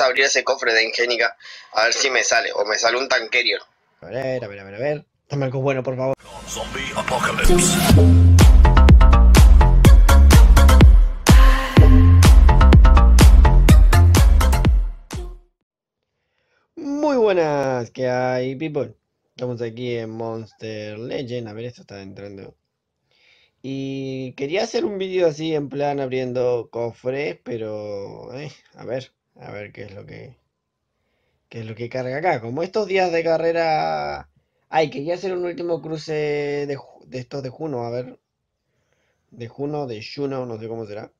abrir ese cofre de Ingénica a ver si me sale, o me sale un tanquerio. A ver, a ver, a ver, a ver. Dame algo bueno, por favor. Muy buenas, que hay, people? Estamos aquí en Monster Legend. A ver, esto está entrando. Y quería hacer un vídeo así en plan abriendo cofres, pero... Eh, a ver, a ver qué es lo que. qué es lo que carga acá. Como estos días de carrera. Ay, quería hacer un último cruce de, estos de Juno, a ver. De Juno, de Juno, no sé cómo será.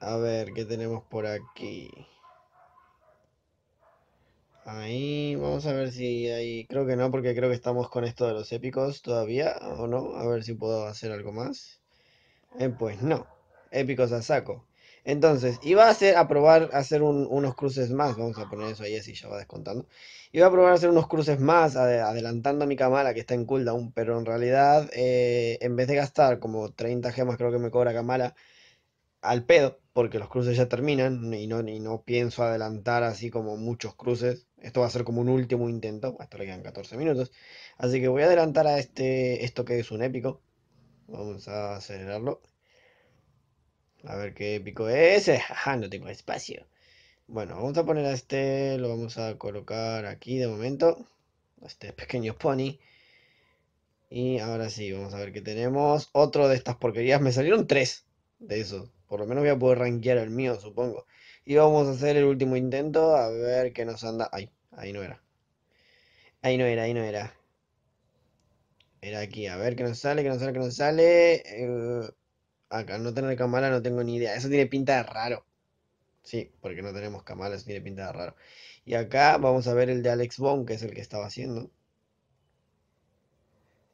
A ver, ¿qué tenemos por aquí? Ahí, vamos a ver si hay... Creo que no, porque creo que estamos con esto de los épicos todavía, ¿o no? A ver si puedo hacer algo más. Eh, pues no, épicos a saco. Entonces, iba a hacer a probar a hacer unos cruces más, vamos a poner eso ahí así ya va descontando. Iba a probar a hacer unos cruces más, adelantando a mi cámara que está en cooldown, pero en realidad, eh, en vez de gastar como 30 gemas, creo que me cobra Kamala al pedo, porque los cruces ya terminan y no, pienso adelantar así como muchos cruces. Esto va a ser como un último intento, hasta pues, le quedan 14 minutos. Así que voy a adelantar a este, esto que es un épico. Vamos a acelerarlo. A ver qué épico es. Ajá, no tengo espacio. Bueno, vamos a poner a este, lo vamos a colocar aquí de momento. Este pequeño pony. Y ahora sí, vamos a ver qué tenemos. Otro de estas porquerías. Me salieron tres de esos. Por lo menos voy a poder rankear el mío, supongo. Y vamos a hacer el último intento. A ver qué nos anda. Ay, ahí no era. Ahí no era, ahí no era. Era aquí. A ver qué nos sale, qué nos sale, qué nos sale. Acá no tener camala no tengo ni idea. Eso tiene pinta de raro. Sí, porque no tenemos camales, eso tiene pinta de raro. Y acá vamos a ver el de Alex Bond, que es el que estaba haciendo.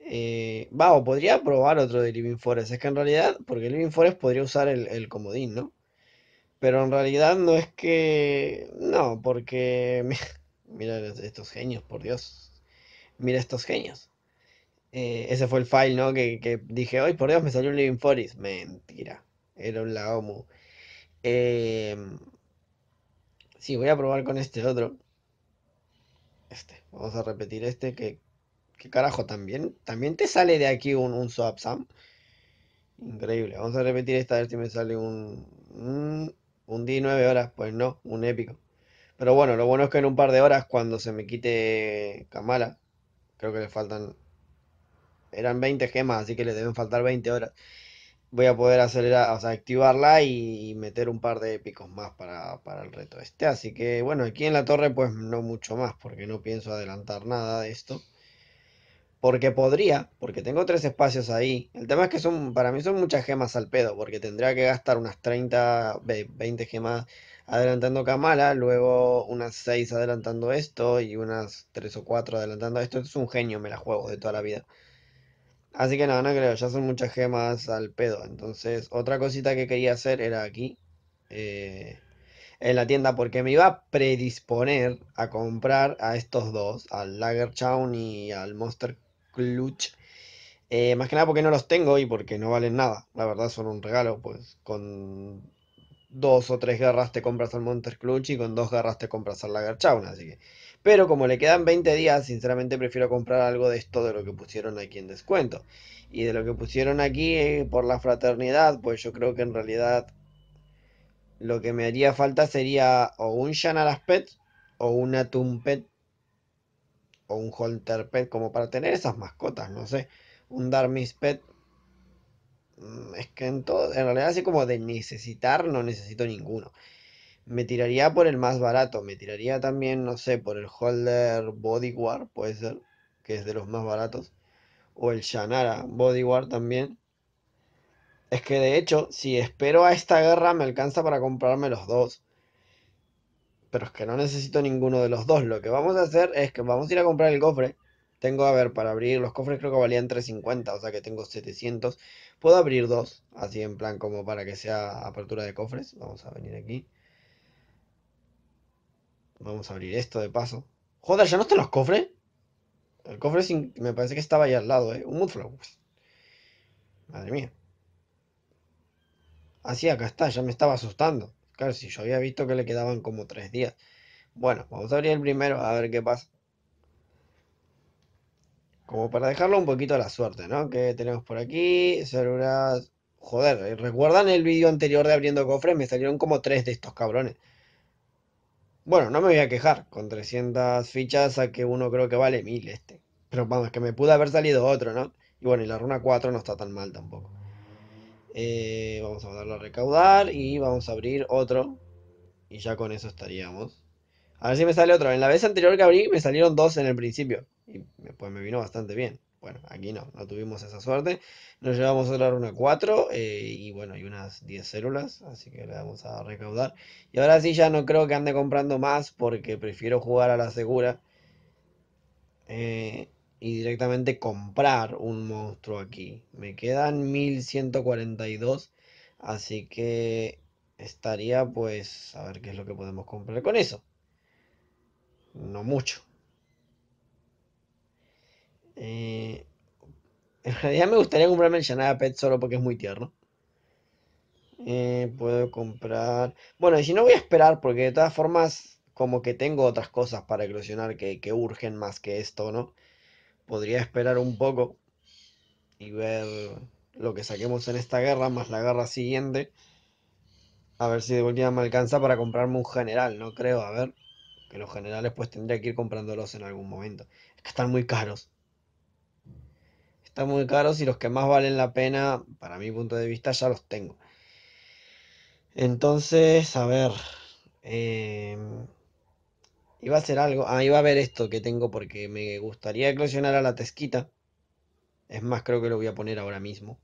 Eh, va, podría probar otro de Living Forest. Es que en realidad, porque Living Forest podría usar el, el comodín, ¿no? Pero en realidad no es que. No, porque. Mira estos genios, por Dios. Mira estos genios. Eh, ese fue el file, ¿no? Que, dije, hoy por Dios me salió un Living Forest. Mentira, era un Laomu. Eh, em, sí, voy a probar con este otro. Este, vamos a repetir este que... ¿Qué carajo? ¿También, ¿También te sale de aquí un, un swap Increíble. Vamos a repetir esta a ver si me sale un, un, un día nueve horas. Pues no, un épico. Pero bueno, lo bueno es que en un par de horas, cuando se me quite Kamala, creo que le faltan eran 20 gemas, así que le deben faltar 20 horas. Voy a poder acelerar, o sea, activarla y meter un par de épicos más para, el reto este. Así que bueno, aquí en la torre pues no mucho más, porque no pienso adelantar nada de esto. Porque podría, porque tengo tres espacios ahí. El tema es que son, para mí son muchas gemas al pedo, porque tendría que gastar unas 30, 20 gemas adelantando Kamala, luego unas 6 adelantando esto y unas 3 o 4 adelantando esto. Es un genio, me la juego de toda la vida. Así que no, no creo, ya son muchas gemas al pedo. Entonces, otra cosita que quería hacer era aquí, eh, en la tienda, porque me iba a predisponer a comprar a estos dos, al Lagerchaun y al Monster Clutch. Eh, más que nada porque no los tengo y porque no valen nada. La verdad son un regalo, pues con dos o tres garras te compras al Monster Clutch y con dos garras te compras al Lagerchaun. Así que pero como le quedan 20 días, sinceramente prefiero comprar algo de esto de lo que pusieron aquí en descuento. Y de lo que pusieron aquí eh, por la fraternidad, pues yo creo que en realidad lo que me haría falta sería o un Shanaras Pet o una Tumpet Pet o un Holter Pet, como para tener esas mascotas, no sé. Un Darmis Pet. Mm, es que en, todo, en realidad así como de necesitar no necesito ninguno. Me tiraría por el más barato. Me tiraría también, no sé, por el Holder Bodyguard, puede ser, que es de los más baratos. O el Shanara Bodyguard también. Es que de hecho, si espero a esta guerra, me alcanza para comprarme los dos. Pero es que no necesito ninguno de los dos. Lo que vamos a hacer es que vamos a ir a comprar el cofre. Tengo, a ver, para abrir los cofres creo que valían 350, o sea que tengo 700. Puedo abrir dos, así en plan como para que sea apertura de cofres. Vamos a venir aquí. Vamos a abrir esto de paso. Joder, ¿ya no están los cofres? El cofre me parece que estaba ahí al lado, ¿eh? Un pues. Madre mía. Así, ah, acá está, ya me estaba asustando. Claro, si yo había visto que le quedaban como tres días. Bueno, vamos a abrir el primero a ver qué pasa. Como para dejarlo un poquito a la suerte, ¿no? Que tenemos por aquí? Células... Joder, ¿recuerdan el vídeo anterior de abriendo cofres? Me salieron como tres de estos cabrones. Bueno, no me voy a quejar. Con 300 fichas a que uno creo que vale 1000 este. Pero vamos, es que me pudo haber salido otro, ¿no? Y bueno, y la runa 4 no está tan mal tampoco. Eh, vamos a darle a recaudar y vamos a abrir otro. Y ya con eso estaríamos. A ver si me sale otro. En la vez anterior que abrí me salieron dos en el principio. Y pues me vino bastante bien. Bueno, aquí no, no tuvimos esa suerte. Nos llevamos a dar una 4 eh, y bueno, hay unas 10 células, así que le vamos a recaudar. Y ahora sí ya no creo que ande comprando más porque prefiero jugar a la segura. Eh, y directamente comprar un monstruo aquí. Me quedan 1142, así que estaría pues a ver qué es lo que podemos comprar con eso. No mucho. Eh, en realidad me gustaría comprarme el llanada Pet solo porque es muy tierno. Eh, puedo comprar. Bueno, y si no voy a esperar, porque de todas formas, como que tengo otras cosas para eclosionar que, que urgen más que esto, ¿no? Podría esperar un poco y ver lo que saquemos en esta guerra, más la guerra siguiente. A ver si de última me alcanza para comprarme un general, no creo, a ver. Que los generales pues tendría que ir comprándolos en algún momento. Es que están muy caros están muy caros y los que más valen la pena, para mi punto de vista, ya los tengo. Entonces, a ver. Eh, iba a hacer algo. Ah, iba a ver esto que tengo porque me gustaría eclosionar a la tesquita. Es más, creo que lo voy a poner ahora mismo.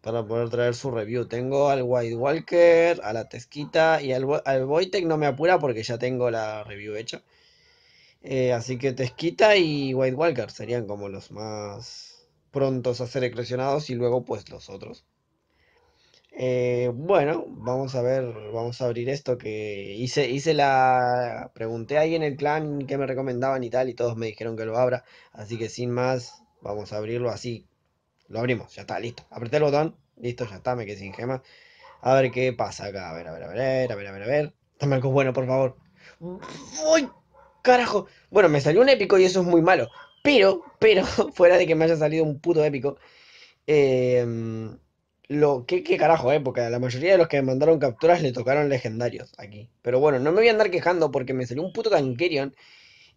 Para poder traer su review. Tengo al White Walker, a la tesquita y al, al no me apura porque ya tengo la review hecha. Eh, así que Tesquita y White Walker serían como los más prontos a ser eclosionados y luego pues los otros. Eh, bueno, vamos a ver, vamos a abrir esto que hice, hice la... Pregunté ahí en el clan que me recomendaban y tal y todos me dijeron que lo abra. Así que sin más, vamos a abrirlo así. Lo abrimos, ya está, listo. Apreté el botón, listo, ya está, me quedé sin gema. A ver qué pasa acá, a ver, a ver, a ver, a ver, a ver, a ver. Dame este algo bueno, por favor. ¡Uy! carajo. Bueno, me salió un épico y eso es muy malo. Pero, pero, fuera de que me haya salido un puto épico. Eh, lo, que, ¿qué, carajo, eh, porque a la mayoría de los que me mandaron capturas le tocaron legendarios aquí. Pero bueno, no me voy a andar quejando porque me salió un puto Tankerion.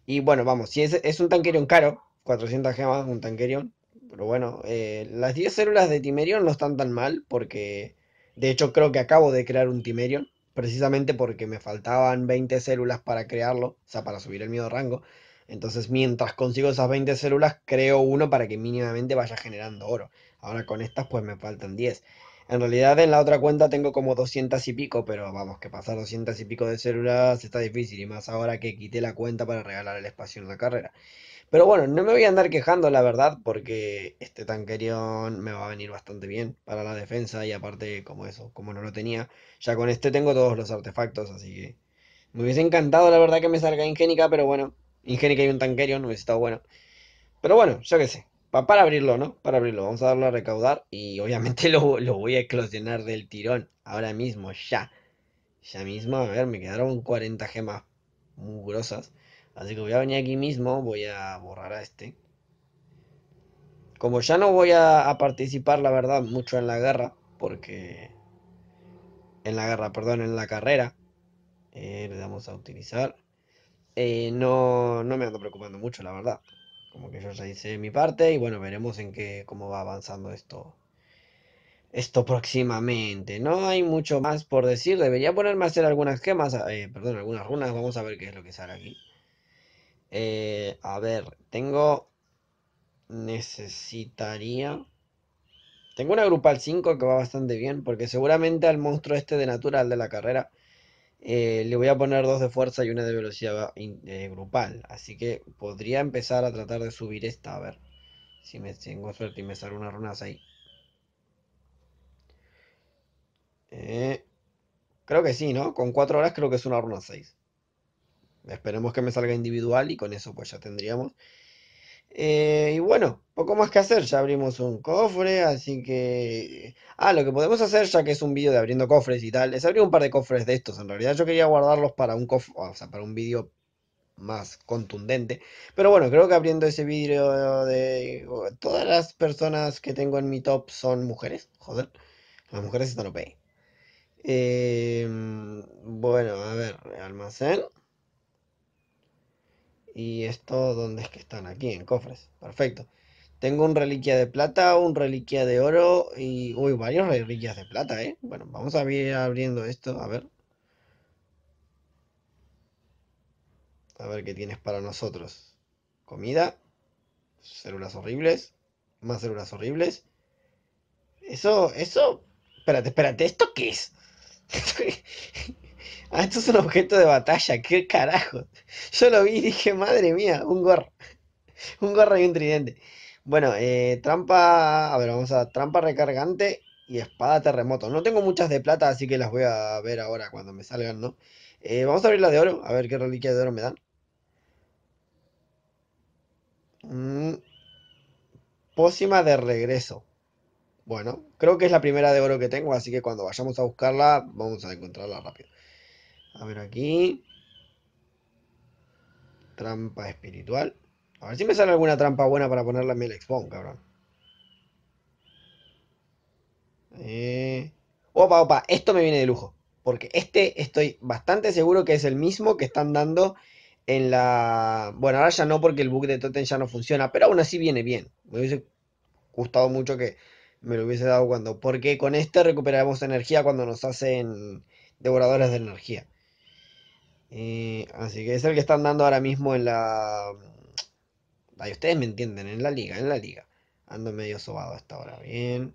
Y bueno, vamos, si es, es un Tankerion caro, 400 gemas, un Tankerion. Pero bueno, eh, las 10 células de Timerion no están tan mal porque... De hecho, creo que acabo de crear un Timerion precisamente porque me faltaban 20 células para crearlo, o sea, para subir el miedo de rango. Entonces, mientras consigo esas 20 células, creo uno para que mínimamente vaya generando oro. Ahora con estas, pues me faltan 10. En realidad, en la otra cuenta tengo como 200 y pico, pero vamos, que pasar 200 y pico de células está difícil, y más ahora que quité la cuenta para regalar el espacio en la carrera. Pero bueno, no me voy a andar quejando, la verdad, porque este tanquerión me va a venir bastante bien para la defensa. Y aparte, como eso, como no lo tenía, ya con este tengo todos los artefactos, así que. Me hubiese encantado, la verdad, que me salga Ingénica, pero bueno, Ingénica y un tanquerión hubiese estado bueno. Pero bueno, ya que sé. para abrirlo, ¿no? Para abrirlo. Vamos a darlo a recaudar. Y obviamente lo, voy a eclosionar del tirón. Ahora mismo, ya. Ya mismo, a ver, me quedaron 40 gemas muy grosas. Así que voy a venir aquí mismo, voy a borrar a este. Como ya no voy a, participar, la verdad, mucho en la guerra, porque... En la guerra, perdón, en la carrera. Eh, le damos a utilizar. Eh, no, no me ando preocupando mucho, la verdad. Como que yo ya hice mi parte y bueno, veremos en qué, cómo va avanzando esto esto próximamente. No hay mucho más por decir. Debería ponerme a hacer algunas gemas eh, perdón, algunas runas. Vamos a ver qué es lo que sale aquí. Eh, a ver, tengo... Necesitaría... Tengo una grupal 5 que va bastante bien, porque seguramente al monstruo este de natural de la carrera eh, le voy a poner dos de fuerza y una de velocidad eh, grupal. Así que podría empezar a tratar de subir esta, a ver si me tengo suerte y me sale una runa ahí. Eh, creo que sí, ¿no? Con 4 horas creo que es una runa 6. Esperemos que me salga individual y con eso pues ya tendríamos. Eh, y bueno, poco más que hacer, ya abrimos un cofre, así que... Ah, lo que podemos hacer, ya que es un vídeo de abriendo cofres y tal, es abrir un par de cofres de estos. En realidad yo quería guardarlos para un cofre, o sea, para un vídeo más contundente. Pero bueno, creo que abriendo ese vídeo de... Todas las personas que tengo en mi top son mujeres, joder. Las mujeres están OP. Eh, bueno, a ver, almacén. Y esto, ¿dónde es que están? Aquí, en cofres. Perfecto. Tengo un reliquia de plata, un reliquia de oro y... Uy, varios reliquias de plata, ¿eh? Bueno, vamos a ir abriendo esto, a ver. A ver qué tienes para nosotros. Comida. Células horribles. Más células horribles. Eso, eso... Espérate, espérate, ¿esto qué es? ah, esto es un objeto de batalla, qué carajo. Yo lo vi y dije, madre mía, un gorro. un gorro y un tridente. Bueno, eh, trampa, a ver, vamos a trampa recargante y espada terremoto. No tengo muchas de plata, así que las voy a ver ahora cuando me salgan, ¿no? Eh, vamos a abrir la de oro, a ver qué reliquia de oro me dan. Mm, pócima de regreso. Bueno, creo que es la primera de oro que tengo, así que cuando vayamos a buscarla, vamos a encontrarla rápido. A ver aquí. Trampa espiritual. A ver si me sale alguna trampa buena para ponerla en mi expon, cabrón. Eh... Opa, opa, esto me viene de lujo. Porque este estoy bastante seguro que es el mismo que están dando en la... Bueno, ahora ya no porque el bug de Totem ya no funciona, pero aún así viene bien. Me hubiese gustado mucho que me lo hubiese dado cuando... Porque con este recuperamos energía cuando nos hacen devoradores de energía. Eh, así que es el que están dando ahora mismo en la... ustedes me entienden, en la liga, en la liga. Ando medio sobado hasta ahora, bien.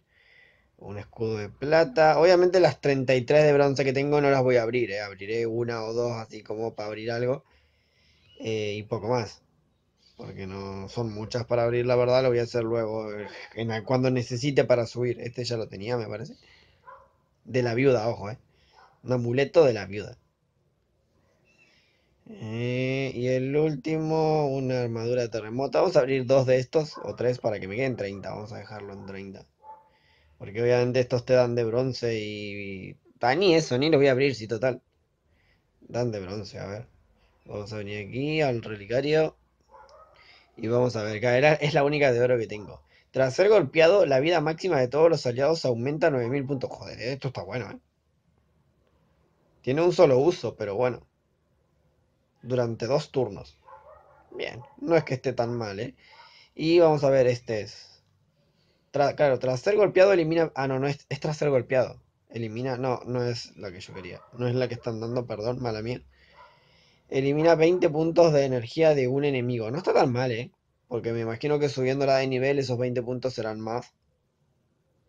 Un escudo de plata. Obviamente las 33 de bronce que tengo no las voy a abrir, eh. abriré una o dos así como para abrir algo. Eh, y poco más. Porque no son muchas para abrir, la verdad, lo voy a hacer luego cuando necesite para subir. Este ya lo tenía, me parece. De la viuda, ojo, eh. Un amuleto de la viuda. Eh, y el último, una armadura de terremoto. Vamos a abrir dos de estos o tres para que me queden 30. Vamos a dejarlo en 30. Porque obviamente estos te dan de bronce y... Ah, ni eso, ni lo voy a abrir, si total. Dan de bronce, a ver. Vamos a venir aquí al relicario. Y vamos a ver, es la única de oro que tengo. Tras ser golpeado, la vida máxima de todos los aliados aumenta a 9000 puntos. Joder, esto está bueno, ¿eh? Tiene un solo uso, pero bueno durante dos turnos. Bien, no es que esté tan mal, ¿eh? Y vamos a ver, este es... claro, tras ser golpeado elimina... Ah, no, no es, tras ser golpeado. Elimina... No, no es la que yo quería. No es la que están dando, perdón, mala mía. Elimina 20 puntos de energía de un enemigo. No está tan mal, ¿eh? Porque me imagino que subiendo La de nivel esos 20 puntos serán más.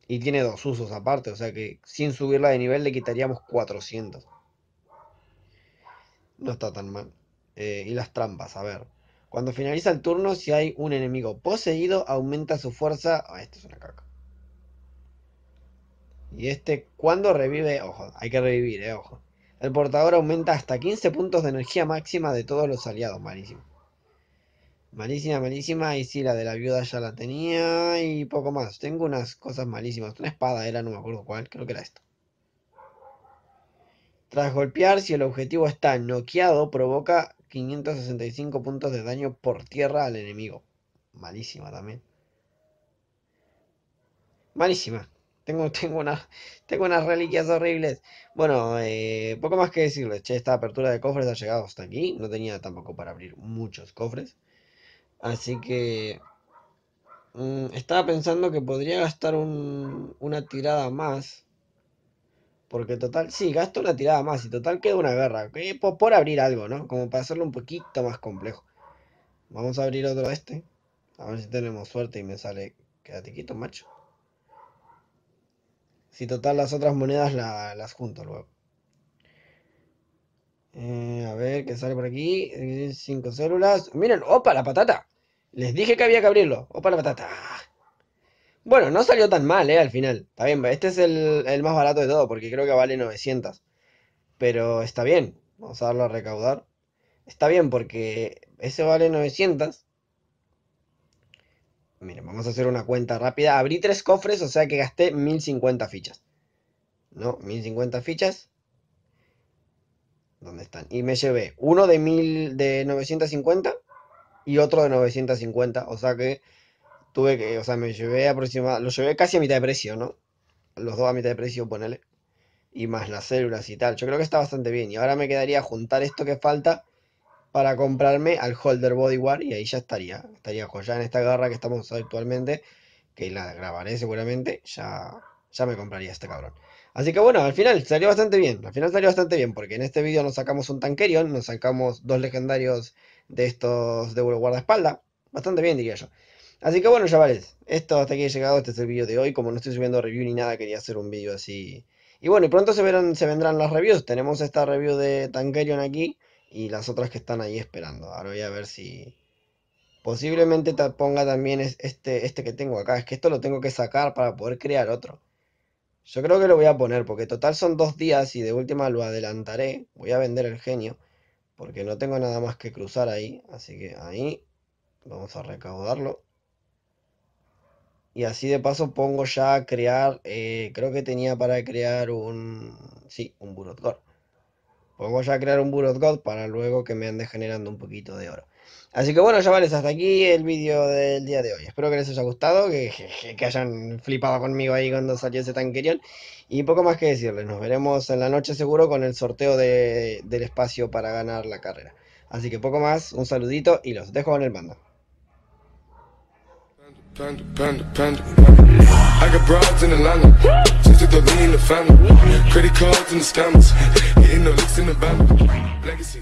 Y tiene dos usos aparte, o sea que sin subirla de nivel le quitaríamos 400. No está tan mal. Eh, y las trampas. A ver. Cuando finaliza el turno, si hay un enemigo poseído, aumenta su fuerza. Ah, esto es una caca. Y este, cuando revive, ojo, hay que revivir, eh, ojo. El portador aumenta hasta 15 puntos de energía máxima de todos los aliados. Malísimo. Malísima, malísima. Y si, la de la viuda ya la tenía. Y poco más. Tengo unas cosas malísimas. Una espada era, no me acuerdo cuál. Creo que era esto. Tras golpear, si el objetivo está noqueado, provoca 565 puntos de daño por tierra al enemigo. Malísima también. Malísima. Tengo, tengo, tengo unas reliquias horribles. Bueno, eh, poco más que decirles. Che, esta apertura de cofres ha llegado hasta aquí. No tenía tampoco para abrir muchos cofres. Así que... Mm, estaba pensando que podría gastar una tirada más porque total, sí, gasto una tirada más y total queda una guerra. Eh, por, por abrir algo, ¿no? Como para hacerlo un poquito más complejo. Vamos a abrir otro este. A ver si tenemos suerte y me sale. Quédate quieto, macho. Si total las otras monedas las junto luego. Eh, a ver, ¿qué sale por aquí? Eh, cinco células. Miren, opa, la patata. Les dije que había que abrirlo. Opa, la patata. Bueno, no salió tan mal, ¿eh? Al final. Está bien, este es el, más barato de todo, porque creo que vale 900. Pero está bien, vamos a darlo a recaudar. Está bien, porque ese vale 900. Miren, vamos a hacer una cuenta rápida. Abrí tres cofres, o sea que gasté 1050 fichas. ¿No? 1050 fichas. ¿Dónde están? Y me llevé uno de, mil, de 950 y otro de 950, o sea que tuve que, o sea, me llevé aproximadamente, lo llevé casi a mitad de precio, ¿no? Los dos a mitad de precio, ponele. Y más las células y tal. Yo creo que está bastante bien. Y ahora me quedaría juntar esto que falta para comprarme al Holder Bodyguard y ahí ya estaría. Estaría ya en esta garra que estamos actualmente, que la grabaré seguramente, ya, ya me compraría este cabrón. Así que bueno, al final salió bastante bien, al final salió bastante bien, porque en este vídeo nos sacamos un Tankerion, nos sacamos dos legendarios de estos de guardaespalda, bastante bien diría yo. Así que bueno, chavales, esto hasta aquí he llegado, este es el vídeo de hoy. Como no estoy subiendo review ni nada, quería hacer un vídeo así. Y bueno, y pronto se verán, se vendrán las reviews. Tenemos esta review de Tankerion aquí y las otras que están ahí esperando. Ahora voy a ver si posiblemente te ponga también este, este que tengo acá. Es que esto lo tengo que sacar para poder crear otro. Yo creo que lo voy a poner porque total son dos días y de última lo adelantaré. Voy a vender el genio porque no tengo nada más que cruzar ahí. Así que ahí vamos a recaudarlo. Y así de paso pongo ya a crear, eh, creo que tenía para crear un, sí, un Burot God. Pongo ya a crear un Burot God para luego que me ande generando un poquito de oro. Así que bueno, chavales, hasta aquí el vídeo del día de hoy. Espero que les haya gustado, que, que, hayan flipado conmigo ahí cuando salió ese tanquerión. Y poco más que decirles, nos veremos en la noche seguro con el sorteo del espacio para ganar la carrera. Así que poco más, un saludito y los dejo en el mando. Panda, panda, panda. I got broads in Atlanta. Just the in the family. Credit cards and the scammers. Hitting the licks in the van. Legacy.